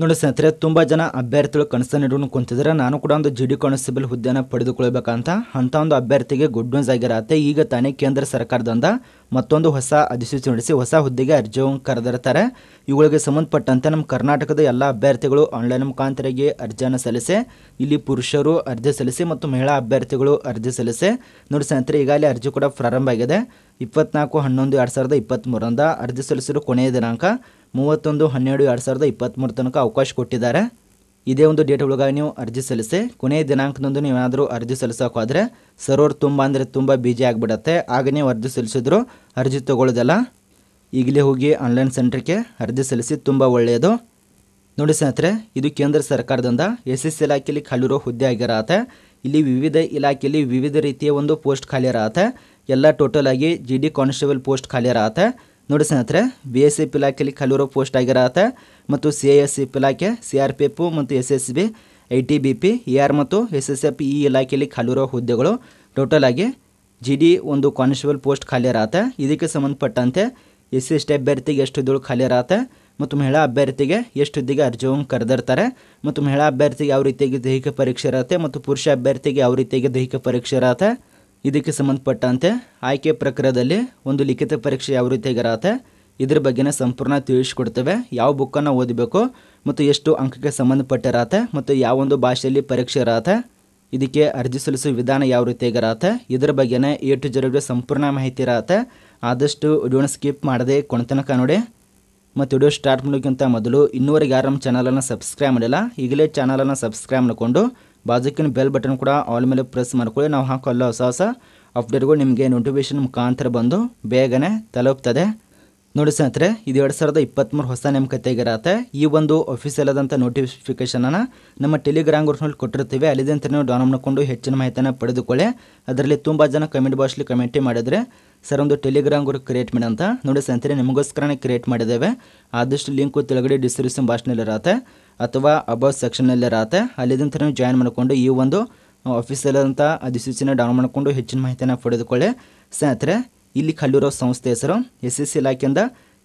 ನೋಡಿ ಸ್ನೇಹಿತರೆ ತುಂಬ ಜನ ಅಭ್ಯರ್ಥಿಗಳು ಕನಸನ್ನು ಇಡೋನು ಕುಂತಿದ್ರೆ ನಾನು ಕೂಡ ಒಂದು ಜಿ ಡಿ ಕಾನ್ಸ್ಟೇಬಲ್ ಹುದ್ದೆಯನ್ನು ಪಡೆದುಕೊಳ್ಬೇಕಂತ ಅಂಥ ಒಂದು ಅಭ್ಯರ್ಥಿಗೆ ಗುಡ್ ನ್ಯೂಸ್ ಆಗಿರತ್ತೆ ಈಗ ತಾನೇ ಕೇಂದ್ರ ಸರ್ಕಾರದಿಂದ ಮತ್ತೊಂದು ಹೊಸ ಅಧಿಸೂಚನೆ ನಡೆಸಿ ಹೊಸ ಹುದ್ದೆಗೆ ಅರ್ಜಿಯನ್ನು ಕರೆದಿರ್ತಾರೆ ಇವುಗಳಿಗೆ ಸಂಬಂಧಪಟ್ಟಂತೆ ನಮ್ಮ ಕರ್ನಾಟಕದ ಎಲ್ಲ ಅಭ್ಯರ್ಥಿಗಳು ಆನ್ಲೈನ್ ಮುಖಾಂತರಿಗೆ ಅರ್ಜಿಯನ್ನು ಸಲ್ಲಿಸಿ ಇಲ್ಲಿ ಪುರುಷರು ಅರ್ಜಿ ಸಲ್ಲಿಸಿ ಮತ್ತು ಮಹಿಳಾ ಅಭ್ಯರ್ಥಿಗಳು ಅರ್ಜಿ ಸಲ್ಲಿಸಿ ನೋಡಿ ಸ್ನೇಹಿತರೆ ಈಗಾಗಲೇ ಅರ್ಜಿ ಕೂಡ ಪ್ರಾರಂಭ ಆಗಿದೆ ಇಪ್ಪತ್ನಾಲ್ಕು ಹನ್ನೊಂದು ಎರಡು ಸಾವಿರದ ಇಪ್ಪತ್ತ್ಮೂರರಿಂದ ಅರ್ಜಿ ಸಲ್ಲಿಸಿರೋ ಕೊನೆಯ ದಿನಾಂಕ ಮೂವತ್ತೊಂದು ಹನ್ನೆರಡು ಎರಡು ಸಾವಿರದ ಇಪ್ಪತ್ತ್ಮೂರು ತನಕ ಅವಕಾಶ ಕೊಟ್ಟಿದ್ದಾರೆ ಇದೇ ಒಂದು ಡೇಟ್ ಒಳಗಾಗಿ ನೀವು ಅರ್ಜಿ ಸಲ್ಲಿಸಿ ಕೊನೆಯ ದಿನಾಂಕದಂದು ನೀವೇನಾದರೂ ಅರ್ಜಿ ಸಲ್ಲಿಸೋಕ್ಕಾದರೆ ಸರ್ವರ್ ತುಂಬ ಅಂದರೆ ತುಂಬ ಬಿಜಿ ಆಗಿಬಿಡತ್ತೆ ಆಗ ನೀವು ಅರ್ಜಿ ಸಲ್ಲಿಸಿದ್ರು ಅರ್ಜಿ ತೊಗೊಳ್ಳೋದಲ್ಲ ಈಗಲೇ ಹೋಗಿ ಆನ್ಲೈನ್ ಸೆಂಟ್ರಿಗೆ ಅರ್ಜಿ ಸಲ್ಲಿಸಿ ತುಂಬ ಒಳ್ಳೆಯದು ನೋಡಿ ಸ್ನೇಹಿತರೆ ಇದು ಕೇಂದ್ರ ಸರ್ಕಾರದಿಂದ ಎಸ್ ಎಸ್ ಇಲಾಖೆಯಲ್ಲಿ ಖಾಲಿರೋ ಹುದ್ದೆ ಆಗಿರತ್ತೆ ಇಲ್ಲಿ ವಿವಿಧ ಇಲಾಖೆಯಲ್ಲಿ ವಿವಿಧ ರೀತಿಯ ಒಂದು ಪೋಸ್ಟ್ ಖಾಲಿ ಇರತ್ತೆ ಎಲ್ಲ ಟೋಟಲ್ ಆಗಿ ಜಿ ಡಿ ಕಾನ್ಸ್ಟೇಬಲ್ ಪೋಸ್ಟ್ ಖಾಲಿ ಇರತ್ತೆ ನೋಡಿ ಸ್ನೇಹಿತರೆ ಬಿ ಎಸ್ ಸಿ ಇಲಾಖೆಯಲ್ಲಿ ಕಲೂರು ಪೋಸ್ಟ್ ಆಗಿರತ್ತೆ ಮತ್ತು ಸಿ ಐ ಎಸ್ ಸಿ ಇಲಾಖೆ ಸಿ ಆರ್ ಪಿ ಎಫ್ ಮತ್ತು S S B I T B P A R ಮತ್ತು ಎಸ್ ಎಸ್ ಎಫ್ ಈ ಇಲಾಖೆಯಲ್ಲಿ ಖಾಲಿರೋ ಹುದ್ದೆಗಳು ಟೋಟಲ್ ಆಗಿ ಜಿ ಡಿ ಒಂದು ಕಾನ್ಸ್ಟೇಬಲ್ ಪೋಸ್ಟ್ ಖಾಲಿ ಇರತ್ತೆ ಇದಕ್ಕೆ ಸಂಬಂಧಪಟ್ಟಂತೆ ಎಸ್ ಸಿ ಎಸ್ಟಿ ಅಭ್ಯರ್ಥಿಗೆ ಎಷ್ಟು ಹುದ್ದೆಗಳು ಖಾಲಿ ಇರತ್ತೆ ಮತ್ತು ಮಹಿಳಾ ಅಭ್ಯರ್ಥಿಗೆ ಎಷ್ಟು ಹುದ್ದೆಗೆ ಅರ್ಜಿಯನ್ನು ಕರೆದಿರ್ತಾರೆ ಮತ್ತು ಮಹಿಳಾ ಅಭ್ಯರ್ಥಿಗೆ ಯಾವ ರೀತಿಯಾಗಿ ದೈಹಿಕ ಪರೀಕ್ಷೆ ಇರತ್ತೆ ಮತ್ತು ಪುರುಷ ಅಭ್ಯರ್ಥಿಗೆ ಯಾವ ರೀತಿಯಾಗಿ ದೈಹಿಕ ಪರೀಕ್ಷೆ ಇರತ್ತೆ ಇದಕ್ಕೆ ಸಂಬಂಧಪಟ್ಟಂತೆ ಆಯ್ಕೆ ಪ್ರಕ್ರಿಯೆಯಲ್ಲಿ ಒಂದು ಲಿಖಿತ ಪರೀಕ್ಷೆ ಯಾವ ರೀತಿಯಾಗಿರತ್ತೆ ಇದ್ರ ಬಗ್ಗೆನೇ ಸಂಪೂರ್ಣ ತಿಳಿಸ್ಕೊಡ್ತೇವೆ ಯಾವ ಬುಕ್ಕನ್ನು ಓದಬೇಕು ಮತ್ತು ಎಷ್ಟು ಅಂಕಕ್ಕೆ ಸಂಬಂಧಪಟ್ಟಿರತ್ತೆ ಮತ್ತು ಯಾವೊಂದು ಭಾಷೆಯಲ್ಲಿ ಪರೀಕ್ಷೆ ಇರತ್ತೆ ಇದಕ್ಕೆ ಅರ್ಜಿ ಸಲ್ಲಿಸುವ ವಿಧಾನ ಯಾವ ರೀತಿಯಾಗಿರತ್ತೆ ಇದರ ಬಗ್ಗೆ ಎ ಟು ಸಂಪೂರ್ಣ ಮಾಹಿತಿ ಇರತ್ತೆ ಆದಷ್ಟು ವಿಡಿಯೋನ ಸ್ಕಿಪ್ ಮಾಡದೆ ಕೊನೆತನಕ ನೋಡಿ ಮತ್ತು ವಿಡಿಯೋ ಸ್ಟಾರ್ಟ್ ಮಾಡೋಕ್ಕಿಂತ ಮೊದಲು ಇನ್ನೂವರೆಗೆ ಯಾರು ನಮ್ಮ ಚಾನಲನ್ನು ಸಬ್ಸ್ಕ್ರೈಬ್ ಮಾಡಿಲ್ಲ ಈಗಲೇ ಚಾನಲನ್ನು ಸಬ್ಸ್ಕ್ರೈಬ್ ಮಾಡಿಕೊಂಡು ಬಾಜುಕಿನ ಬೆಲ್ ಬಟನ್ ಕೂಡ ಆಲ್ ಮೇಲೆ ಪ್ರೆಸ್ ಮಾಡ್ಕೊಳ್ಳಿ ನಾವು ಹಾಕೋಲ್ಲ ಹೊಸ ಹೊಸ ಅಪ್ಡೇಟ್ಗಳು ನಿಮಗೆ ನೋಟಿಫಿಕೇಶನ್ ಮುಖಾಂತರ ಬಂದು ಬೇಗನೆ ತಲುಪ್ತದೆ ನೋಡಿ ಸ್ನೇಹಿತರೆ ಇದು ಎರಡು ಸಾವಿರದ ಇಪ್ಪತ್ತ್ಮೂರು ಹೊಸ ನೇಮಕತೆಗಿರತ್ತೆ ಈ ಒಂದು ಆಫೀಸಿಯಲ್ ಆದಂಥ ನೋಟಿಫಿಕೇಷನನ್ನು ನಮ್ಮ ಟೆಲಿಗ್ರಾಮ್ ಗ್ರೂಪ್ನಲ್ಲಿ ಕೊಟ್ಟಿರ್ತೀವಿ ಅಲ್ಲಿದ್ದಂತ ನೀವು ಡೌನ್ ಮಾಡಿಕೊಂಡು ಹೆಚ್ಚಿನ ಮಾಹಿತಿಯನ್ನು ಪಡೆದುಕೊಳ್ಳಿ ಅದರಲ್ಲಿ ತುಂಬ ಜನ ಕಮೆಂಟ್ ಬಾಕ್ಸ್ಲಿ ಕಮೆಂಟ್ ಮಾಡಿದರೆ ಸರ್ ಒಂದು ಟೆಲಿಗ್ರಾಮ್ ಗ್ರೂಪ್ ಕ್ರಿಯೇಟ್ ಮಾಡಿ ಅಂತ ನೋಡಿ ಸ್ನೇಹಿತರೆ ನಿಮಗೋಸ್ಕರನೇ ಕ್ರಿಯೇಟ್ ಮಾಡಿದ್ದೇವೆ ಆದಷ್ಟು ಲಿಂಕು ತೆಳಗಡೆ ಡಿಸ್ಕ್ರಿಪ್ಷನ್ ಬಾಕ್ಸ್ನಲ್ಲಿರತ್ತೆ ಅಥವಾ ಅಬೌವ್ ಸೆಕ್ಷನ್ನಲ್ಲಿರತ್ತೆ ಅಲ್ಲಿದ್ದ ಅಲ್ಲಿಂದ ನೀವು ಜಾಯಿನ್ ಮಾಡಿಕೊಂಡು ಈ ಒಂದು ಆಫೀಸಲ್ಲಂಥ ಅಧಿಸೂಚನೆ ಡೌನ್ಲೋಡ್ ಮಾಡಿಕೊಂಡು ಹೆಚ್ಚಿನ ಮಾಹಿತಿಯನ್ನು ಪಡೆದುಕೊಳ್ಳಿ ಸ್ನೇಹಿತರೆ ಇಲ್ಲಿ ಕಲ್ಲಿರೋ ಸಂಸ್ಥೆ ಹೆಸರು ಎಸ್ ಎಸ್ ಸಿ ಇಲಾಖೆಯಿಂದ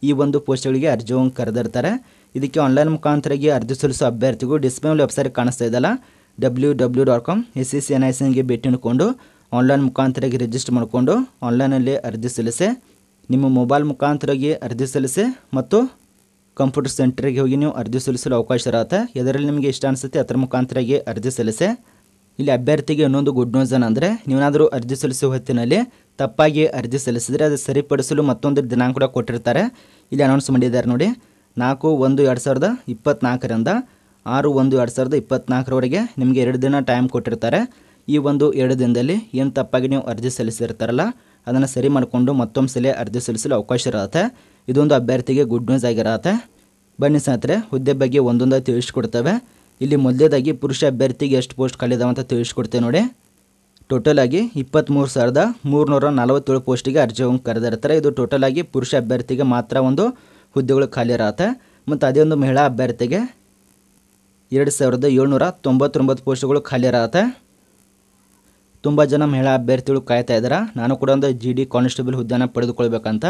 ಈ ಒಂದು ಪೋಸ್ಟ್ಗಳಿಗೆ ಅರ್ಜಿ ಕರೆದಿರ್ತಾರೆ ಇದಕ್ಕೆ ಆನ್ಲೈನ್ ಮುಖಾಂತರವಾಗಿ ಅರ್ಜಿ ಸಲ್ಲಿಸೋ ಅಭ್ಯರ್ಥಿಗೂ ಡಿಸ್ಪ್ಲೇ ವೆಬ್ಸೈಟ್ ಕಾಣಿಸ್ತಾ ಇದ್ದಲ್ಲ W W dot com S S C N I ಸಿಗೆ ಭೇಟಿ ನೀಡಿಕೊಂಡು ಆನ್ಲೈನ್ ಮುಖಾಂತರವಾಗಿ ರಿಜಿಸ್ಟರ್ ಮಾಡಿಕೊಂಡು ಆನ್ಲೈನಲ್ಲಿ ಅರ್ಜಿ ಸಲ್ಲಿಸಿ ನಿಮ್ಮ ಮೊಬೈಲ್ ಮುಖಾಂತರವಾಗಿ ಅರ್ಜಿ ಸಲ್ಲಿಸಿ ಮತ್ತು ಕಂಪ್ಯೂಟರ್ ಸೆಂಟರ್ಗೆ ಹೋಗಿ ನೀವು ಅರ್ಜಿ ಸಲ್ಲಿಸಲು ಅವಕಾಶ ಇರತ್ತೆ ಇದರಲ್ಲಿ ನಿಮಗೆ ಇಷ್ಟ ಅನಿಸುತ್ತೆ ಅದರ ಮುಖಾಂತರಾಗಿ ಅರ್ಜಿ ಸಲ್ಲಿಸಿ ಇಲ್ಲಿ ಅಭ್ಯರ್ಥಿಗೆ ಇನ್ನೊಂದು ಗುಡ್ ನ್ಯೂಸ್ ಏನಂದರೆ ನೀವೇನಾದರೂ ಅರ್ಜಿ ಸಲ್ಲಿಸುವ ಹೊತ್ತಿನಲ್ಲಿ ತಪ್ಪಾಗಿ ಅರ್ಜಿ ಸಲ್ಲಿಸಿದರೆ ಅದು ಸರಿಪಡಿಸಲು ಮತ್ತೊಂದು ದಿನಾಂಕ ಕೂಡ ಕೊಟ್ಟಿರ್ತಾರೆ ಇಲ್ಲಿ ಅನೌನ್ಸ್ ಮಾಡಿದ್ದಾರೆ ನೋಡಿ ನಾಲ್ಕು ಒಂದು ಎರಡು ಸಾವಿರದ ಇಪ್ಪತ್ತ್ನಾಲ್ಕರಿಂದ ಆರು ಒಂದು ಎರಡು ಸಾವಿರದ ಇಪ್ಪತ್ತ್ನಾಲ್ಕರವರೆಗೆ ನಿಮಗೆ ಎರಡು ದಿನ ಟೈಮ್ ಕೊಟ್ಟಿರ್ತಾರೆ ಈ ಒಂದು ಎರಡು ದಿನದಲ್ಲಿ ಏನು ತಪ್ಪಾಗಿ ನೀವು ಅರ್ಜಿ ಸಲ್ಲಿಸಿರ್ತಾರಲ್ಲ ಅದನ್ನು ಸರಿ ಮಾಡಿಕೊಂಡು ಮತ್ತೊಂದು ಸಲ ಅರ್ಜಿ ಸಲ್ಲಿಸಲು ಅವಕಾಶ ಇರುತ್ತೆ ಇದೊಂದು ಅಭ್ಯರ್ಥಿಗೆ ಗುಡ್ ನ್ಯೂಸ್ ಆಗಿರತ್ತೆ ಬನ್ನಿ ಸ್ನೇಹಿತರೆ ಹುದ್ದೆ ಬಗ್ಗೆ ಒಂದೊಂದಾಗಿ ತಿಳಿಸ್ಕೊಡ್ತೇವೆ ಇಲ್ಲಿ ಮೊದಲೇದಾಗಿ ಪುರುಷ ಅಭ್ಯರ್ಥಿಗೆ ಎಷ್ಟು ಪೋಸ್ಟ್ ಖಾಲಿದಾವೆ ಅಂತ ತಿಳಿಸ್ಕೊಡ್ತೇವೆ ನೋಡಿ ಟೋಟಲ್ ಆಗಿ ಇಪ್ಪತ್ತ್ಮೂರು ಸಾವಿರದ ಮೂರುನೂರ ನಲವತ್ತೇಳು ಪೋಸ್ಟಿಗೆ ಅರ್ಜಿ ಕರೆದಿರ್ತಾರೆ ಇದು ಟೋಟಲ್ ಆಗಿ ಪುರುಷ ಅಭ್ಯರ್ಥಿಗೆ ಮಾತ್ರ ಒಂದು ಹುದ್ದೆಗಳು ಖಾಲಿ ಇರತ್ತೆ ಮತ್ತು ಅದೇ ಒಂದು ಮಹಿಳಾ ಅಭ್ಯರ್ಥಿಗೆ ಎರಡು ಸಾವಿರದ ಏಳ್ನೂರ ತೊಂಬತ್ತೊಂಬತ್ತು ಪೋಸ್ಟ್ಗಳು ಖಾಲಿ ಇರತ್ತೆ ತುಂಬ ಜನ ಮಹಿಳಾ ಅಭ್ಯರ್ಥಿಗಳು ಕಾಯ್ತಾ ಇದ್ದಾರೆ ನಾನು ಕೂಡ ಒಂದು ಜಿ ಡಿ ಕಾನ್ಸ್ಟೇಬಲ್ ಹುದ್ದೆನ ಪಡೆದುಕೊಳ್ಬೇಕಂತ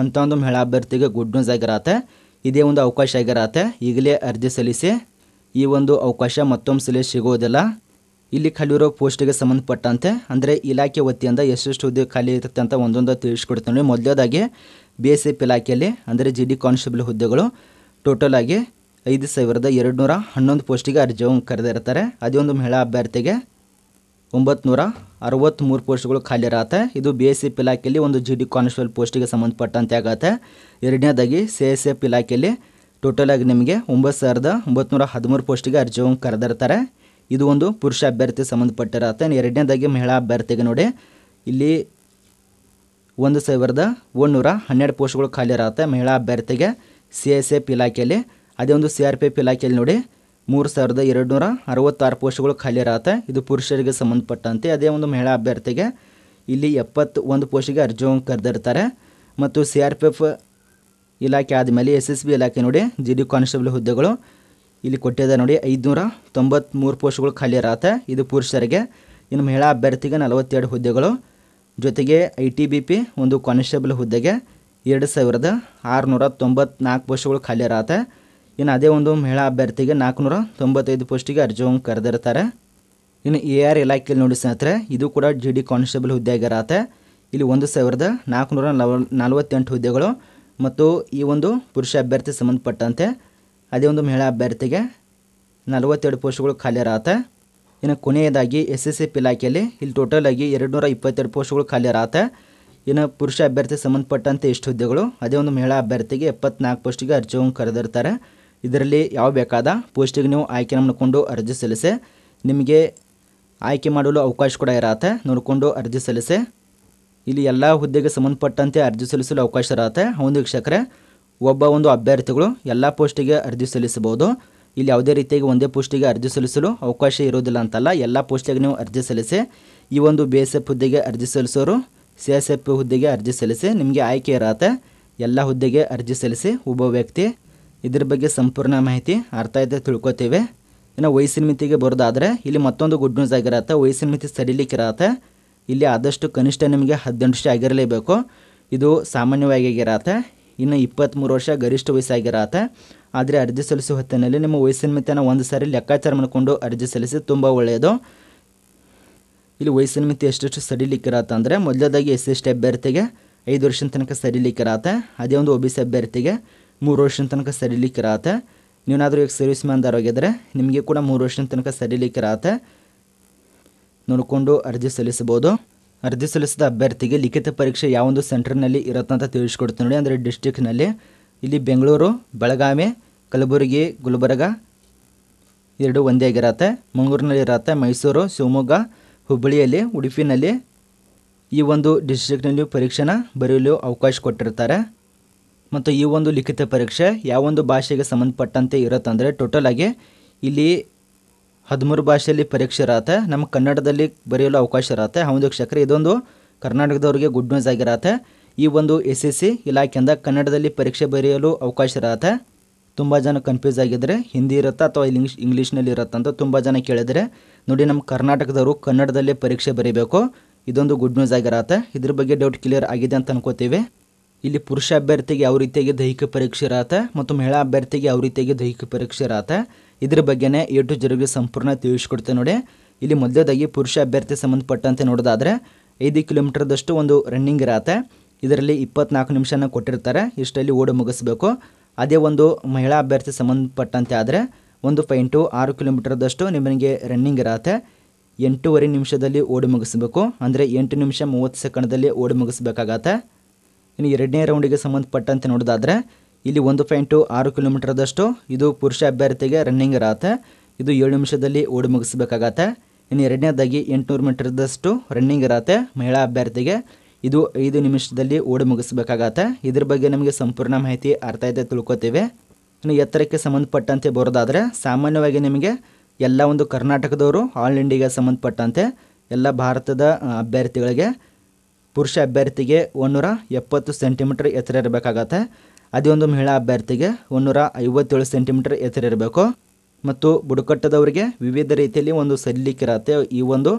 ಅಂತ ಒಂದು ಮಹಿಳಾ ಅಭ್ಯರ್ಥಿಗೆ ಗುಡ್ ನ್ಯೂಸ್ ಆಗಿರತ್ತೆ ಇದೇ ಒಂದು ಅವಕಾಶ ಆಗಿರತ್ತೆ ಈಗಲೇ ಅರ್ಜಿ ಸಲ್ಲಿಸಿ ಈ ಒಂದು ಅವಕಾಶ ಮತ್ತೊಮ್ಮೆ ಸಲ ಸಿಗೋದಿಲ್ಲ ಇಲ್ಲಿ ಖಾಲಿರೋ ಪೋಸ್ಟಿಗೆ ಸಂಬಂಧಪಟ್ಟಂತೆ ಅಂದರೆ ಇಲಾಖೆ ವತಿಯಿಂದ ಎಷ್ಟೆಷ್ಟು ಹುದ್ದೆ ಖಾಲಿ ಇರುತ್ತೆ ಅಂತ ಒಂದೊಂದು ತಿಳಿಸ್ಕೊಡ್ತೀನಿ ಮೊದಲೇದಾಗಿ ಬಿ ಎಸ್ ಎಫ್ ಇಲಾಖೆಯಲ್ಲಿ ಅಂದರೆ ಜಿ ಡಿ ಕಾನ್ಸ್ಟೇಬಲ್ ಹುದ್ದೆಗಳು ಟೋಟಲ್ ಆಗಿ ಐದು ಸಾವಿರದ ಎರಡು ನೂರ ಹನ್ನೊಂದು ಪೋಸ್ಟಿಗೆ ಅರ್ಜಿಯನ್ನು ಕರೆದಿರ್ತಾರೆ ಅದೇ ಒಂದು ಮಹಿಳಾ ಅಭ್ಯರ್ಥಿಗೆ ಒಂಬತ್ತು ಮೂರು ಪೋಸ್ಟ್ಗಳು ಖಾಲಿ ಇರತ್ತೆ ಇದು ಬಿ ಎಸ್ ಎಫ್ ಇಲಾಖೆಯಲ್ಲಿ ಒಂದು ಜಿ ಡಿ ಕಾನ್ಸ್ಟೇಬಲ್ ಪೋಸ್ಟಿಗೆ ಸಂಬಂಧಪಟ್ಟಂತೆ ಆಗತ್ತೆ ಎರಡನೇದಾಗಿ ಸಿ ಎಸ್ ಎಫ್ ಇಲಾಖೆಯಲ್ಲಿ ಟೋಟಲ್ ಆಗಿ ನಿಮಗೆ ಒಂಬತ್ತು ಸಾವಿರದ ಒಂಬತ್ತು ಹದಿಮೂರು ಪೋಸ್ಟಿಗೆ ಅರ್ಜಿಯನ್ನು ಕರೆದಿರ್ತಾರೆ ಇದು ಒಂದು ಪುರುಷ ಅಭ್ಯರ್ಥಿ ಸಂಬಂಧಪಟ್ಟಿರತ್ತೆ ಎರಡನೇದಾಗಿ ಮಹಿಳಾ ಅಭ್ಯರ್ಥಿಗೆ ನೋಡಿ ಇಲ್ಲಿ ಒಂದು ಸಾವಿರದ ಒಂದುನೂರ ಹನ್ನೆರಡು ಪೋಸ್ಟ್ಗಳು ಖಾಲಿ ಇರತ್ತೆ ಮಹಿಳಾ ಅಭ್ಯರ್ಥಿಗೆ ಸಿ ಎಸ್ ಎಫ್ ಇಲಾಖೆಯಲ್ಲಿ ಅದೇ ಒಂದು ಸಿ ಆರ್ ಪಿ ಎಫ್ ಇಲಾಖೆಯಲ್ಲಿ ನೋಡಿ ಮೂರು ಸಾವಿರದ ಎರಡು ನೂರ ಅರವತ್ತಾರು ಪೋಸ್ಟ್ಗಳು ಇರತ್ತೆ ಇದು ಪುರುಷರಿಗೆ ಸಂಬಂಧಪಟ್ಟಂತೆ ಅದೇ ಒಂದು ಮಹಿಳಾ ಅಭ್ಯರ್ಥಿಗೆ ಇಲ್ಲಿ ಎಪ್ಪತ್ತು ಒಂದು ಪೋಸ್ಟಿಗೆ ಅರ್ಜಿಯನ್ನು ಕರೆದಿರ್ತಾರೆ ಮತ್ತು ಸಿ ಆರ್ ಪಿ ಎಫ್ ಇಲಾಖೆ ಆದಮೇಲೆ ಎಸ್ ಎಸ್ ಬಿ ಇಲಾಖೆ ನೋಡಿ ಜಿ ಡಿ ಕಾನ್ಸ್ಟೇಬಲ್ ಹುದ್ದೆಗಳು ಇಲ್ಲಿ ಕೊಟ್ಟಿದ್ದಾರೆ ನೋಡಿ ಐದುನೂರ ತೊಂಬತ್ತ್ಮೂರು ಪೋಸ್ಟ್ಗಳು ಖಾಲಿ ಇರತ್ತೆ ಇದು ಪುರುಷರಿಗೆ ಇನ್ನು ಮಹಿಳಾ ಅಭ್ಯರ್ಥಿಗೆ ನಲವತ್ತೆರಡು ಹುದ್ದೆಗಳು ಜೊತೆಗೆ ಐ ಟಿ ಬಿ ಪಿ ಒಂದು ಕಾನ್ಸ್ಟೇಬಲ್ ಹುದ್ದೆಗೆ ಎರಡು ಸಾವಿರದ ಆರುನೂರ ತೊಂಬತ್ನಾಲ್ಕು ಪೋಸ್ಟ್ಗಳು ಖಾಲಿ ಇರತ್ತೆ ಇನ್ನು ಅದೇ ಒಂದು ಮಹಿಳಾ ಅಭ್ಯರ್ಥಿಗೆ ನಾಲ್ಕುನೂರ ತೊಂಬತ್ತೈದು ಪೋಸ್ಟಿಗೆ ಹೋಗಿ ಕರೆದಿರ್ತಾರೆ ಇನ್ನು ಎ ಆರ್ ಇಲಾಖೆಯಲ್ಲಿ ನೋಡಿ ಸ್ನೇಹಿತರೆ ಇದು ಕೂಡ ಜಿ ಡಿ ಕಾನ್ಸ್ಟೇಬಲ್ ಹುದ್ದೆಗಿರತ್ತೆ ಇಲ್ಲಿ ಒಂದು ಸಾವಿರದ ನಾಲ್ಕುನೂರ ನಲ್ವ ನಲ್ವತ್ತೆಂಟು ಹುದ್ದೆಗಳು ಮತ್ತು ಈ ಒಂದು ಪುರುಷ ಅಭ್ಯರ್ಥಿ ಸಂಬಂಧಪಟ್ಟಂತೆ ಅದೇ ಒಂದು ಮಹಿಳಾ ಅಭ್ಯರ್ಥಿಗೆ ನಲವತ್ತೆರಡು ಪೋಸ್ಟ್ಗಳು ಖಾಲಿ ಇರತ್ತೆ ಇನ್ನು ಕೊನೆಯದಾಗಿ ಎಸ್ ಎಸ್ ಸಿ ಇಲಾಖೆಯಲ್ಲಿ ಇಲ್ಲಿ ಟೋಟಲ್ ಆಗಿ ಎರಡು ನೂರ ಇಪ್ಪತ್ತೆರಡು ಪೋಸ್ಟ್ಗಳು ಖಾಲಿ ಇರತ್ತೆ ಇನ್ನು ಪುರುಷ ಅಭ್ಯರ್ಥಿ ಸಂಬಂಧಪಟ್ಟಂತೆ ಇಷ್ಟು ಹುದ್ದೆಗಳು ಅದೇ ಒಂದು ಮಹಿಳಾ ಅಭ್ಯರ್ಥಿಗೆ ಎಪ್ಪತ್ನಾಲ್ಕು ಪೋಸ್ಟಿಗೆ ಅರ್ಜಿಯನ್ನು ಕರೆದಿರ್ತಾರೆ ಇದರಲ್ಲಿ ಯಾವ ಬೇಕಾದ ಪೋಸ್ಟಿಗೆ ನೀವು ಆಯ್ಕೆ ಮಾಡಿಕೊಂಡು ಅರ್ಜಿ ಸಲ್ಲಿಸಿ ನಿಮಗೆ ಆಯ್ಕೆ ಮಾಡಲು ಅವಕಾಶ ಕೂಡ ಇರತ್ತೆ ನೋಡಿಕೊಂಡು ಅರ್ಜಿ ಸಲ್ಲಿಸಿ ಇಲ್ಲಿ ಎಲ್ಲ ಹುದ್ದೆಗೆ ಸಂಬಂಧಪಟ್ಟಂತೆ ಅರ್ಜಿ ಸಲ್ಲಿಸಲು ಅವಕಾಶ ಇರತ್ತೆ ಒಂದು ವೀಕ್ಷಕರೇ ಒಬ್ಬ ಒಂದು ಅಭ್ಯರ್ಥಿಗಳು ಎಲ್ಲ ಪೋಸ್ಟಿಗೆ ಅರ್ಜಿ ಸಲ್ಲಿಸಬಹುದು ಇಲ್ಲಿ ಯಾವುದೇ ರೀತಿಯಾಗಿ ಒಂದೇ ಪೋಸ್ಟಿಗೆ ಅರ್ಜಿ ಸಲ್ಲಿಸಲು ಅವಕಾಶ ಇರೋದಿಲ್ಲ ಅಂತಲ್ಲ ಎಲ್ಲ ಪೋಸ್ಟಿಗೆ ನೀವು ಅರ್ಜಿ ಸಲ್ಲಿಸಿ ಈ ಒಂದು ಬಿ ಎಸ್ ಎಫ್ ಹುದ್ದೆಗೆ ಅರ್ಜಿ ಸಲ್ಲಿಸೋರು ಸಿ ಎಸ್ ಎಫ್ ಹುದ್ದೆಗೆ ಅರ್ಜಿ ಸಲ್ಲಿಸಿ ನಿಮಗೆ ಆಯ್ಕೆ ಇರತ್ತೆ ಎಲ್ಲ ಹುದ್ದೆಗೆ ಅರ್ಜಿ ಸಲ್ಲಿಸಿ ಒಬ್ಬ ವ್ಯಕ್ತಿ ಇದ್ರ ಬಗ್ಗೆ ಸಂಪೂರ್ಣ ಮಾಹಿತಿ ಅರ್ಥ ಇದೆ ತಿಳ್ಕೊತೀವಿ ಇನ್ನು ವಯಸ್ಸಿನ ಮಿತಿಗೆ ಬರೋದಾದರೆ ಇಲ್ಲಿ ಮತ್ತೊಂದು ಗುಡ್ ನ್ಯೂಸ್ ಆಗಿರತ್ತೆ ವಯಸ್ಸಿನ ಮಿತಿ ಸಡಿಲಿಕ್ಕಿರತ್ತೆ ಇಲ್ಲಿ ಆದಷ್ಟು ಕನಿಷ್ಠ ನಿಮಗೆ ಹದಿನೆಂಟು ವರ್ಷ ಆಗಿರಲೇಬೇಕು ಇದು ಸಾಮಾನ್ಯವಾಗಿ ಆಗಿರತ್ತೆ ಇನ್ನು ಇಪ್ಪತ್ತ್ಮೂರು ವರ್ಷ ಗರಿಷ್ಠ ವಯಸ್ಸಾಗಿರತ್ತೆ ಆದರೆ ಅರ್ಜಿ ಸಲ್ಲಿಸುವ ಹೊತ್ತಿನಲ್ಲಿ ನಿಮ್ಮ ವಯಸ್ಸಿನ ಮಿತಿಯನ್ನು ಒಂದು ಸಾರಿ ಲೆಕ್ಕಾಚಾರ ಮಾಡಿಕೊಂಡು ಅರ್ಜಿ ಸಲ್ಲಿಸಿ ತುಂಬ ಒಳ್ಳೆಯದು ಇಲ್ಲಿ ವಯಸ್ಸಿನ ಮಿತಿ ಎಷ್ಟೆಷ್ಟು ಸಡಿಲಿಕ್ಕಿರತ್ತೆ ಅಂದರೆ ಮೊದಲದಾಗಿ ಎಸ್ ಎಸ್ ಟಿ ಅಭ್ಯರ್ಥಿಗೆ ಐದು ವರ್ಷದ ತನಕ ಸಡಿಲಿಕ್ಕಿರತ್ತೆ ಅದೇ ಒಂದು ಒ ಬಿ ಸಿ ಅಭ್ಯರ್ಥಿಗೆ ಮೂರು ವರ್ಷದ ತನಕ ಸಡಿಲಿಕ್ಕಿರತ್ತೆ ನೀವೇನಾದರೂ ಈಗ ಸರ್ವಿಸ್ ಮ್ಯಾನ್ ದಾರೋಗಿದ್ರೆ ನಿಮಗೆ ಕೂಡ ಮೂರು ವರ್ಷದ ತನಕ ಇರತ್ತೆ ನೋಡಿಕೊಂಡು ಅರ್ಜಿ ಸಲ್ಲಿಸ್ಬೋದು ಅರ್ಜಿ ಸಲ್ಲಿಸಿದ ಅಭ್ಯರ್ಥಿಗೆ ಲಿಖಿತ ಪರೀಕ್ಷೆ ಯಾವೊಂದು ಸೆಂಟರ್ನಲ್ಲಿ ಅಂತ ತಿಳಿಸ್ಕೊಡ್ತೀನಿ ನೋಡಿ ಅಂದರೆ ಡಿಸ್ಟಿಕ್ನಲ್ಲಿ ಇಲ್ಲಿ ಬೆಂಗಳೂರು ಬೆಳಗಾವಿ ಕಲಬುರಗಿ ಗುಲ್ಬರ್ಗ ಎರಡು ಒಂದೇ ಆಗಿರತ್ತೆ ಮಂಗಳೂರಿನಲ್ಲಿ ಇರತ್ತೆ ಮೈಸೂರು ಶಿವಮೊಗ್ಗ ಹುಬ್ಬಳ್ಳಿಯಲ್ಲಿ ಉಡುಪಿನಲ್ಲಿ ಈ ಒಂದು ಡಿಸ್ಟ್ರಿಕ್ಟ್ನಲ್ಲಿ ಪರೀಕ್ಷೆನ ಬರೆಯಲು ಅವಕಾಶ ಕೊಟ್ಟಿರ್ತಾರೆ ಮತ್ತು ಈ ಒಂದು ಲಿಖಿತ ಪರೀಕ್ಷೆ ಯಾವೊಂದು ಭಾಷೆಗೆ ಸಂಬಂಧಪಟ್ಟಂತೆ ಇರುತ್ತಂದರೆ ಟೋಟಲ್ ಆಗಿ ಇಲ್ಲಿ ಹದಿಮೂರು ಭಾಷೆಯಲ್ಲಿ ಪರೀಕ್ಷೆ ಇರತ್ತೆ ನಮ್ಮ ಕನ್ನಡದಲ್ಲಿ ಬರೆಯಲು ಅವಕಾಶ ಇರತ್ತೆ ಹೌದು ವೀಕ್ಷಕರೇ ಇದೊಂದು ಕರ್ನಾಟಕದವರಿಗೆ ಗುಡ್ ನ್ಯೂಸ್ ಆಗಿರತ್ತೆ ಈ ಒಂದು ಎಸ್ ಎಸ್ ಸಿ ಇಲಾಖೆಯಿಂದ ಕನ್ನಡದಲ್ಲಿ ಪರೀಕ್ಷೆ ಬರೆಯಲು ಅವಕಾಶ ಇರತ್ತೆ ತುಂಬ ಜನ ಕನ್ಫ್ಯೂಸ್ ಆಗಿದ್ದರೆ ಹಿಂದಿ ಇರುತ್ತಾ ಅಥವಾ ಇಂಗ್ಲೀಷ್ ಇಂಗ್ಲೀಷ್ನಲ್ಲಿ ಅಂತ ತುಂಬ ಜನ ಕೇಳಿದರೆ ನೋಡಿ ನಮ್ಮ ಕರ್ನಾಟಕದವರು ಕನ್ನಡದಲ್ಲೇ ಪರೀಕ್ಷೆ ಬರೀಬೇಕು ಇದೊಂದು ಗುಡ್ ನ್ಯೂಸ್ ಆಗಿರತ್ತೆ ಇದ್ರ ಬಗ್ಗೆ ಡೌಟ್ ಕ್ಲಿಯರ್ ಆಗಿದೆ ಅಂತ ಅನ್ಕೋತೀವಿ ಇಲ್ಲಿ ಪುರುಷ ಅಭ್ಯರ್ಥಿಗೆ ಯಾವ ರೀತಿಯಾಗಿ ದೈಹಿಕ ಪರೀಕ್ಷೆ ಇರತ್ತೆ ಮತ್ತು ಮಹಿಳಾ ಅಭ್ಯರ್ಥಿಗೆ ಯಾವ ರೀತಿಯಾಗಿ ದೈಹಿಕ ಪರೀಕ್ಷೆ ಇರತ್ತೆ ಇದ್ರ ಬಗ್ಗೆನೇ ಎ ಟು ಜರಿಗೆ ಸಂಪೂರ್ಣ ತಿಳಿಸ್ಕೊಡ್ತೇನೆ ನೋಡಿ ಇಲ್ಲಿ ಮೊದಲೇದಾಗಿ ಪುರುಷ ಅಭ್ಯರ್ಥಿ ಸಂಬಂಧಪಟ್ಟಂತೆ ನೋಡೋದಾದ್ರೆ ಐದು ಕಿಲೋಮೀಟರ್ದಷ್ಟು ಒಂದು ರನ್ನಿಂಗ್ ಇರತ್ತೆ ಇದರಲ್ಲಿ ಇಪ್ಪತ್ನಾಲ್ಕು ನಿಮಿಷನ ಕೊಟ್ಟಿರ್ತಾರೆ ಇಷ್ಟಲ್ಲಿ ಓಡಿ ಮುಗಿಸ್ಬೇಕು ಅದೇ ಒಂದು ಮಹಿಳಾ ಅಭ್ಯರ್ಥಿ ಸಂಬಂಧಪಟ್ಟಂತೆ ಆದರೆ ಒಂದು ಪಾಯಿಂಟು ಆರು ಕಿಲೋಮೀಟರ್ದಷ್ಟು ನಿಮಗೆ ರನ್ನಿಂಗ್ ಇರತ್ತೆ ಎಂಟೂವರೆ ನಿಮಿಷದಲ್ಲಿ ಓಡಿ ಮುಗಿಸ್ಬೇಕು ಅಂದರೆ ಎಂಟು ನಿಮಿಷ ಮೂವತ್ತು ಸೆಕೆಂಡದಲ್ಲಿ ಓಡಿ ಮುಗಿಸ್ಬೇಕಾಗತ್ತೆ ಇನ್ನು ಎರಡನೇ ರೌಂಡಿಗೆ ಸಂಬಂಧಪಟ್ಟಂತೆ ನೋಡೋದಾದರೆ ಇಲ್ಲಿ ಒಂದು ಪಾಯಿಂಟು ಆರು ಕಿಲೋಮೀಟರ್ದಷ್ಟು ಇದು ಪುರುಷ ಅಭ್ಯರ್ಥಿಗೆ ರನ್ನಿಂಗ್ ಇರತ್ತೆ ಇದು ಏಳು ನಿಮಿಷದಲ್ಲಿ ಓಡಿ ಮುಗಿಸಬೇಕಾಗತ್ತೆ ಇನ್ನು ಎರಡನೇದಾಗಿ ಎಂಟುನೂರು ಮೀಟರ್ದಷ್ಟು ರನ್ನಿಂಗ್ ಇರತ್ತೆ ಮಹಿಳಾ ಅಭ್ಯರ್ಥಿಗೆ ಇದು ಐದು ನಿಮಿಷದಲ್ಲಿ ಓಡಿ ಮುಗಿಸಬೇಕಾಗತ್ತೆ ಇದ್ರ ಬಗ್ಗೆ ನಮಗೆ ಸಂಪೂರ್ಣ ಮಾಹಿತಿ ಅರ್ಥ ಇದೆ ತಿಳ್ಕೊತೀವಿ ಇನ್ನು ಎತ್ತರಕ್ಕೆ ಸಂಬಂಧಪಟ್ಟಂತೆ ಬರೋದಾದರೆ ಸಾಮಾನ್ಯವಾಗಿ ನಿಮಗೆ ಎಲ್ಲ ಒಂದು ಕರ್ನಾಟಕದವರು ಆಲ್ ಇಂಡಿಯಾಗೆ ಸಂಬಂಧಪಟ್ಟಂತೆ ಎಲ್ಲ ಭಾರತದ ಅಭ್ಯರ್ಥಿಗಳಿಗೆ ಪುರುಷ ಅಭ್ಯರ್ಥಿಗೆ ಒಂದೂರ ಎಪ್ಪತ್ತು ಸೆಂಟಿಮೀಟರ್ ಎತ್ತರ ಇರಬೇಕಾಗತ್ತೆ ಅದೇ ಒಂದು ಮಹಿಳಾ ಅಭ್ಯರ್ಥಿಗೆ ಒಂದೂರ ಐವತ್ತೇಳು ಸೆಂಟಿಮೀಟರ್ ಎತ್ತರ ಇರಬೇಕು ಮತ್ತು ಬುಡಕಟ್ಟದವರಿಗೆ ವಿವಿಧ ರೀತಿಯಲ್ಲಿ ಒಂದು ಸಲ್ಲಿಕ್ಕಿರತ್ತೆ ಈ ಒಂದು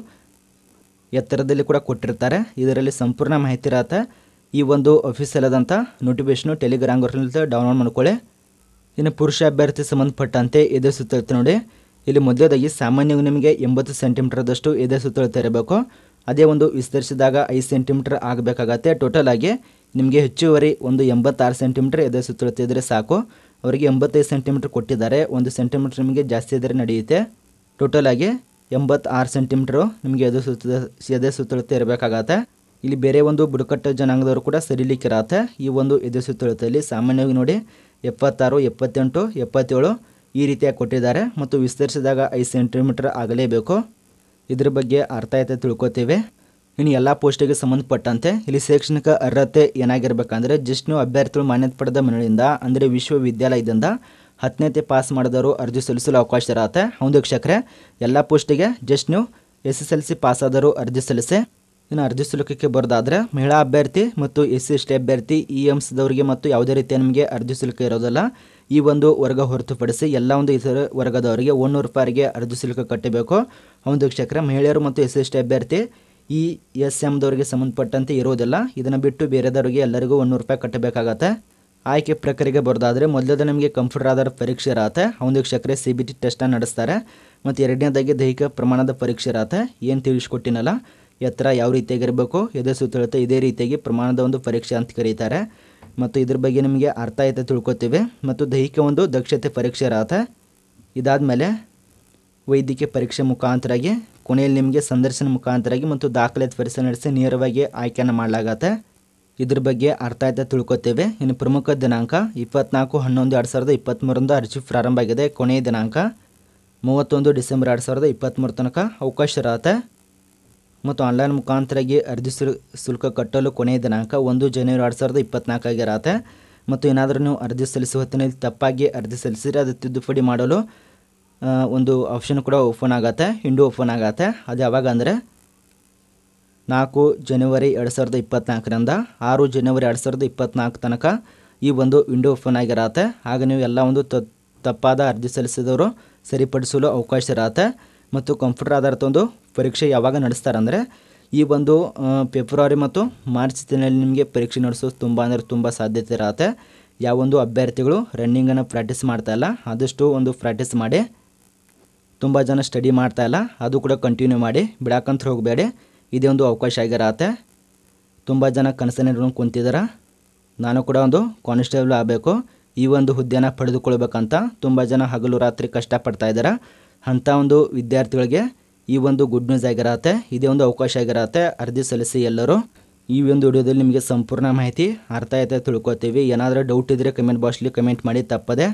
ಎತ್ತರದಲ್ಲಿ ಕೂಡ ಕೊಟ್ಟಿರ್ತಾರೆ ಇದರಲ್ಲಿ ಸಂಪೂರ್ಣ ಮಾಹಿತಿ ಇರತ್ತೆ ಈ ಒಂದು ಆಫೀಸಲ್ಲದಂಥ ನೋಟಿಫಿಕೇಶನ್ ಟೆಲಿಗ್ರಾಮ್ ಡೌನ್ಲೋಡ್ ಮಾಡ್ಕೊಳ್ಳಿ ಇನ್ನು ಪುರುಷ ಅಭ್ಯರ್ಥಿ ಸಂಬಂಧಪಟ್ಟಂತೆ ಎದೆ ಸುತ್ತಿರುತ್ತೆ ನೋಡಿ ಇಲ್ಲಿ ಮೊದಲೇದಾಗಿ ಸಾಮಾನ್ಯವಾಗಿ ನಿಮಗೆ ಎಂಬತ್ತು ಸೆಂಟಿಮೀಟರ್ದಷ್ಟು ಎದೆ ಸುತ್ತಳತೆ ಇರಬೇಕು ಅದೇ ಒಂದು ವಿಸ್ತರಿಸಿದಾಗ ಐದು ಸೆಂಟಿಮೀಟರ್ ಆಗಬೇಕಾಗತ್ತೆ ಟೋಟಲ್ ಆಗಿ ನಿಮಗೆ ಹೆಚ್ಚುವರಿ ಒಂದು ಎಂಬತ್ತಾರು ಸೆಂಟಿಮೀಟರ್ ಎದೆ ಇದ್ದರೆ ಸಾಕು ಅವರಿಗೆ ಎಂಬತ್ತೈದು ಸೆಂಟಿಮೀಟ್ರ್ ಕೊಟ್ಟಿದ್ದಾರೆ ಒಂದು ಸೆಂಟಿಮೀಟ್ರ್ ನಿಮಗೆ ಜಾಸ್ತಿ ಇದ್ದರೆ ನಡೆಯುತ್ತೆ ಟೋಟಲ್ ಆಗಿ ಎಂಬತ್ತಾರು ಸೆಂಟಿಮೀಟ್ರು ನಿಮಗೆ ಎದೆ ಸುತ್ತ ಎದೆ ಸುತ್ತಳತೆ ಇರಬೇಕಾಗತ್ತೆ ಇಲ್ಲಿ ಬೇರೆ ಒಂದು ಬುಡಕಟ್ಟು ಜನಾಂಗದವರು ಕೂಡ ಸರಿಲಿಕ್ಕಿರತ್ತೆ ಈ ಒಂದು ಎದೆ ಸುತ್ತಳತೆಯಲ್ಲಿ ಸಾಮಾನ್ಯವಾಗಿ ನೋಡಿ ಎಪ್ಪತ್ತಾರು ಎಪ್ಪತ್ತೆಂಟು ಎಪ್ಪತ್ತೇಳು ಈ ರೀತಿಯಾಗಿ ಕೊಟ್ಟಿದ್ದಾರೆ ಮತ್ತು ವಿಸ್ತರಿಸಿದಾಗ ಐದು ಸೆಂಟಿಮೀಟ್ರ್ ಆಗಲೇಬೇಕು ಇದ್ರ ಬಗ್ಗೆ ಅರ್ಥ ಅರ್ಥಾಯತೆ ತಿಳ್ಕೊತೀವಿ ಇನ್ನು ಎಲ್ಲ ಪೋಸ್ಟಿಗೆ ಸಂಬಂಧಪಟ್ಟಂತೆ ಇಲ್ಲಿ ಶೈಕ್ಷಣಿಕ ಅರ್ಹತೆ ಏನಾಗಿರ್ಬೇಕಂದ್ರೆ ಜಸ್ಟ್ ನೀವು ಅಭ್ಯರ್ಥಿಗಳು ಮಾನ್ಯತೆ ಪಡೆದ ಮನೆಯಿಂದ ಅಂದರೆ ವಿಶ್ವವಿದ್ಯಾಲಯದಿಂದ ಹತ್ತನೇತೆ ಪಾಸ್ ಮಾಡಿದವರು ಅರ್ಜಿ ಸಲ್ಲಿಸಲು ಅವಕಾಶ ಇರತ್ತೆ ಒಂದು ವೀಕ್ಷಕರೇ ಎಲ್ಲ ಪೋಸ್ಟಿಗೆ ಜಸ್ಟ್ ನೀವು ಎಸ್ ಎಸ್ ಎಲ್ ಸಿ ಪಾಸಾದರೂ ಅರ್ಜಿ ಸಲ್ಲಿಸಿ ಇನ್ನು ಅರ್ಜಿ ಸಲ್ಲಿಕೆ ಬರೋದಾದರೆ ಮಹಿಳಾ ಅಭ್ಯರ್ಥಿ ಮತ್ತು ಎಸ್ ಸಿ ಎಸ್ ಟಿ ಅಭ್ಯರ್ಥಿ ಇ ಎಮ್ಸ್ದವರಿಗೆ ಮತ್ತು ಯಾವುದೇ ರೀತಿಯ ನಿಮಗೆ ಅರ್ಜಿ ಸಲ್ಲಿಕೆ ಇರೋದಿಲ್ಲ ಈ ಒಂದು ವರ್ಗ ಹೊರತುಪಡಿಸಿ ಎಲ್ಲ ಒಂದು ಇತರ ವರ್ಗದವರಿಗೆ ಒಂದೂರು ರೂಪಾಯಿಗೆ ಅರ್ಜಿ ಶುಲ್ಕ ಕಟ್ಟಬೇಕು ಒಂದು ಮಹಿಳೆಯರು ಮತ್ತು ಎಸ್ ಎಸ್ ಟಿ ಅಭ್ಯರ್ಥಿ ಈ ಎಸ್ ಎಂದವರಿಗೆ ಸಂಬಂಧಪಟ್ಟಂತೆ ಇರುವುದಿಲ್ಲ ಇದನ್ನು ಬಿಟ್ಟು ಬೇರೆದವರಿಗೆ ಎಲ್ಲರಿಗೂ ಒಂದು ರೂಪಾಯಿ ಕಟ್ಟಬೇಕಾಗತ್ತೆ ಆಯ್ಕೆ ಪ್ರಕ್ರಿಯೆಗೆ ಬರೋದಾದರೆ ಮೊದಲದ ನಿಮಗೆ ಕಂಪ್ಯೂಟರ್ ಆಧಾರ ಪರೀಕ್ಷೆ ಇರತ್ತೆ ಒಂದು ಕ್ಷೇತ್ರ ಸಿ ಬಿ ಟಿ ಟೆಸ್ಟನ್ನು ನಡೆಸ್ತಾರೆ ಮತ್ತು ಎರಡನೇದಾಗಿ ದೈಹಿಕ ಪ್ರಮಾಣದ ಪರೀಕ್ಷೆ ಇರತ್ತೆ ಏನು ತಿಳಿಸ್ಕೊಟ್ಟಿನಲ್ಲ ಎತ್ತರ ಯಾವ ರೀತಿಯಾಗಿರಬೇಕು ಎದೆ ಸುತ್ತಳತೆ ಇದೇ ರೀತಿಯಾಗಿ ಪ್ರಮಾಣದ ಒಂದು ಪರೀಕ್ಷೆ ಅಂತ ಕರೀತಾರೆ ಮತ್ತು ಇದ್ರ ಬಗ್ಗೆ ನಿಮಗೆ ಅರ್ಥ ಆಯಿತು ತಿಳ್ಕೊತೀವಿ ಮತ್ತು ದೈಹಿಕ ಒಂದು ದಕ್ಷತೆ ಪರೀಕ್ಷೆ ಇರತ್ತೆ ಇದಾದ ಮೇಲೆ ವೈದ್ಯಕೀಯ ಪರೀಕ್ಷೆ ಮುಖಾಂತರಾಗಿ ಕೊನೆಯಲ್ಲಿ ನಿಮಗೆ ಸಂದರ್ಶನ ಮುಖಾಂತರಾಗಿ ಮತ್ತು ದಾಖಲೆ ಪರೀಕ್ಷೆ ನಡೆಸಿ ನೇರವಾಗಿ ಆಯ್ಕೆಯನ್ನು ಮಾಡಲಾಗತ್ತೆ ಇದ್ರ ಬಗ್ಗೆ ಅರ್ಥ ಆಯ್ತು ತಿಳ್ಕೊತೇವೆ ಇನ್ನು ಪ್ರಮುಖ ದಿನಾಂಕ ಇಪ್ಪತ್ನಾಲ್ಕು ಹನ್ನೊಂದು ಎರಡು ಸಾವಿರದ ಇಪ್ಪತ್ತ್ಮೂರಂದು ಅರ್ಜಿ ಪ್ರಾರಂಭ ಆಗಿದೆ ಕೊನೆಯ ದಿನಾಂಕ ಮೂವತ್ತೊಂದು ಡಿಸೆಂಬರ್ ಎರಡು ಸಾವಿರದ ಇಪ್ಪತ್ತ್ಮೂರು ತನಕ ಅವಕಾಶ ಇರತ್ತೆ ಮತ್ತು ಆನ್ಲೈನ್ ಮುಖಾಂತರಾಗಿ ಅರ್ಜಿ ಶುಲ್ಕ ಕಟ್ಟಲು ಕೊನೆಯ ದಿನಾಂಕ ಒಂದು ಜನವರಿ ಎರಡು ಸಾವಿರದ ಇಪ್ಪತ್ನಾಲ್ಕಾಗಿರತ್ತೆ ಮತ್ತು ಏನಾದರೂ ನೀವು ಅರ್ಜಿ ಸಲ್ಲಿಸುವ ಹೊತ್ತಿನಲ್ಲಿ ತಪ್ಪಾಗಿ ಅರ್ಜಿ ಸಲ್ಲಿಸಿದರೆ ಅದು ತಿದ್ದುಪಡಿ ಮಾಡಲು ಒಂದು ಆಪ್ಷನ್ ಕೂಡ ಓಪನ್ ಆಗತ್ತೆ ವಿಂಡೋ ಓಪನ್ ಆಗತ್ತೆ ಅದು ಯಾವಾಗ ಅಂದರೆ ನಾಲ್ಕು ಜನವರಿ ಎರಡು ಸಾವಿರದ ಇಪ್ಪತ್ತ್ನಾಲ್ಕರಿಂದ ಆರು ಜನವರಿ ಎರಡು ಸಾವಿರದ ಇಪ್ಪತ್ತ್ನಾಲ್ಕು ತನಕ ಈ ಒಂದು ವಿಂಡೋ ಓಪನ್ ಆಗಿರತ್ತೆ ಆಗ ನೀವು ಎಲ್ಲ ಒಂದು ತಪ್ಪಾದ ಅರ್ಜಿ ಸಲ್ಲಿಸಿದವರು ಸರಿಪಡಿಸಲು ಅವಕಾಶ ಇರತ್ತೆ ಮತ್ತು ಕಂಪ್ಯೂಟರ್ ಆಧಾರಿತ ಒಂದು ಪರೀಕ್ಷೆ ಯಾವಾಗ ಅಂದರೆ ಈ ಒಂದು ಫೆಬ್ರವರಿ ಮತ್ತು ಮಾರ್ಚ್ ತಿಂಗಳಲ್ಲಿ ನಿಮಗೆ ಪರೀಕ್ಷೆ ನಡೆಸೋದು ತುಂಬ ಅಂದರೆ ತುಂಬ ಸಾಧ್ಯತೆ ಇರುತ್ತೆ ಯಾವೊಂದು ಅಭ್ಯರ್ಥಿಗಳು ರನ್ನಿಂಗನ್ನು ಪ್ರಾಕ್ಟೀಸ್ ಮಾಡ್ತಾಯಿಲ್ಲ ಆದಷ್ಟು ಒಂದು ಪ್ರಾಕ್ಟೀಸ್ ಮಾಡಿ ತುಂಬ ಜನ ಸ್ಟಡಿ ಮಾಡ್ತಾಯಿಲ್ಲ ಅದು ಕೂಡ ಕಂಟಿನ್ಯೂ ಮಾಡಿ ಬಿಡಾಕಂತ ಹೋಗಬೇಡಿ ಇದೇ ಒಂದು ಅವಕಾಶ ಆಗಿರತ್ತೆ ತುಂಬ ಜನ ಕನಸನ್ನು ಕುಂತಿದ್ದಾರೆ ನಾನು ಕೂಡ ಒಂದು ಕಾನ್ಸ್ಟೇಬಲ್ ಆಗಬೇಕು ಈ ಒಂದು ಹುದ್ದೆನ ಪಡೆದುಕೊಳ್ಬೇಕಂತ ತುಂಬ ಜನ ಹಗಲು ರಾತ್ರಿ ಕಷ್ಟಪಡ್ತಾ ಇದ್ದಾರೆ ಅಂಥ ಒಂದು ವಿದ್ಯಾರ್ಥಿಗಳಿಗೆ ಈ ಒಂದು ಗುಡ್ ನ್ಯೂಸ್ ಆಗಿರತ್ತೆ ಇದೇ ಒಂದು ಅವಕಾಶ ಆಗಿರತ್ತೆ ಅರ್ಜಿ ಸಲ್ಲಿಸಿ ಎಲ್ಲರೂ ಈ ಒಂದು ವಿಡಿಯೋದಲ್ಲಿ ನಿಮಗೆ ಸಂಪೂರ್ಣ ಮಾಹಿತಿ ಅರ್ಥ ಆಯ್ತಾ ತಿಳ್ಕೊತೀವಿ ಏನಾದರೂ ಡೌಟ್ ಇದ್ದರೆ ಕಮೆಂಟ್ ಬಾಕ್ಸಲ್ಲಿ ಕಮೆಂಟ್ ಮಾಡಿ ತಪ್ಪದೆ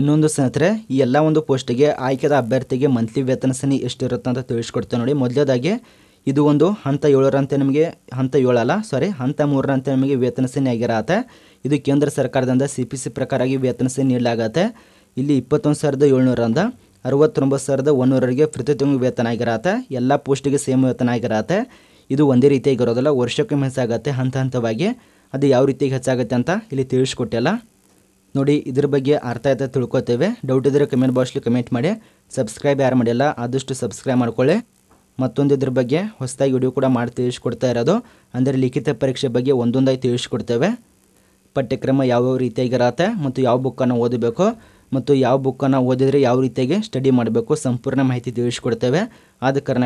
ಇನ್ನೊಂದು ಸ್ನೇಹಿತರೆ ಈ ಎಲ್ಲ ಒಂದು ಪೋಸ್ಟಿಗೆ ಆಯ್ಕೆದ ಅಭ್ಯರ್ಥಿಗೆ ಮಂತ್ಲಿ ವೇತನ ಸನಿ ಎಷ್ಟಿರುತ್ತೆ ಅಂತ ತಿಳಿಸ್ಕೊಡ್ತೇವೆ ನೋಡಿ ಮೊದಲೇದಾಗಿ ಇದು ಒಂದು ಹಂತ ಏಳರಂತೆ ನಿಮಗೆ ಹಂತ ಏಳಲ್ಲ ಸಾರಿ ಹಂತ ಮೂರರಂತೆ ನಿಮಗೆ ವೇತನ ಸನಿ ಆಗಿರತ್ತೆ ಇದು ಕೇಂದ್ರ ಸರ್ಕಾರದಿಂದ ಸಿ ಪಿ ಸಿ ಪ್ರಕಾರವಾಗಿ ವೇತನ ಸನಿ ನೀಡಲಾಗತ್ತೆ ಇಲ್ಲಿ ಇಪ್ಪತ್ತೊಂದು ಸಾವಿರದ ಏಳ್ನೂರಂದ ಅರವತ್ತೊಂಬತ್ತು ಸಾವಿರದ ಒನ್ನೂರರಿಗೆ ಪ್ರತಿ ತಿಂಗಳು ವೇತನ ಆಗಿರತ್ತೆ ಎಲ್ಲ ಪೋಸ್ಟಿಗೆ ಸೇಮ್ ವೇತನ ಆಗಿರತ್ತೆ ಇದು ಒಂದೇ ರೀತಿಯಾಗಿ ಇರೋದಿಲ್ಲ ವರ್ಷಕ್ಕೊಮ್ಮೆ ಹೆಚ್ಚಾಗತ್ತೆ ಹಂತ ಹಂತವಾಗಿ ಅದು ಯಾವ ರೀತಿಯಾಗಿ ಹೆಚ್ಚಾಗುತ್ತೆ ಅಂತ ಇಲ್ಲಿ ತಿಳಿಸ್ಕೊಟ್ಟಿಲ್ಲ ನೋಡಿ ಇದ್ರ ಬಗ್ಗೆ ಅರ್ಥ ಆಯ್ತಾ ತಿಳ್ಕೊತೇವೆ ಡೌಟ್ ಇದ್ದರೆ ಕಮೆಂಟ್ ಬಾಕ್ಸ್ಲಿ ಕಮೆಂಟ್ ಮಾಡಿ ಸಬ್ಸ್ಕ್ರೈಬ್ ಯಾರು ಮಾಡಿಲ್ಲ ಆದಷ್ಟು ಸಬ್ಸ್ಕ್ರೈಬ್ ಮಾಡ್ಕೊಳ್ಳಿ ಮತ್ತೊಂದು ಇದ್ರ ಬಗ್ಗೆ ಹೊಸದಾಗಿ ವಿಡಿಯೋ ಕೂಡ ಮಾಡಿ ತಿಳಿಸ್ಕೊಡ್ತಾ ಇರೋದು ಅಂದರೆ ಲಿಖಿತ ಪರೀಕ್ಷೆ ಬಗ್ಗೆ ಒಂದೊಂದಾಗಿ ತಿಳಿಸ್ಕೊಡ್ತೇವೆ ಪಠ್ಯಕ್ರಮ ಯಾವ್ಯಾವ ರೀತಿಯಾಗಿರತ್ತೆ ಮತ್ತು ಯಾವ ಬುಕ್ಕನ್ನು ಓದಬೇಕು ಮತ್ತು ಯಾವ ಬುಕ್ಕನ್ನು ಓದಿದರೆ ಯಾವ ರೀತಿಯಾಗಿ ಸ್ಟಡಿ ಮಾಡಬೇಕು ಸಂಪೂರ್ಣ ಮಾಹಿತಿ ತಿಳಿಸ್ಕೊಡ್ತೇವೆ ಆದ ಕಾರಣ